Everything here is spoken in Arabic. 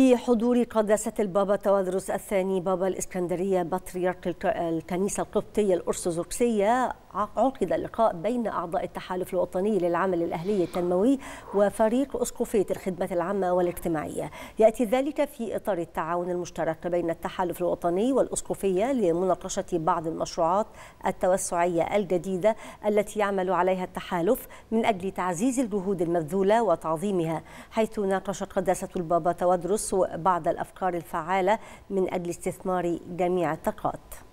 في حضور قداسة البابا تواضروس الثاني بابا الإسكندرية بطريرك الكنيسة القبطية الأرثوذكسية عقد لقاء بين أعضاء التحالف الوطني للعمل الأهلي التنموي وفريق أسقفية الخدمات العامة والاجتماعية يأتي ذلك في إطار التعاون المشترك بين التحالف الوطني والأسقفية لمناقشة بعض المشروعات التوسعية الجديدة التي يعمل عليها التحالف من أجل تعزيز الجهود المبذولة وتعظيمها حيث ناقش قداسة البابا تودرس بعض الأفكار الفعالة من أجل استثمار جميع الطاقات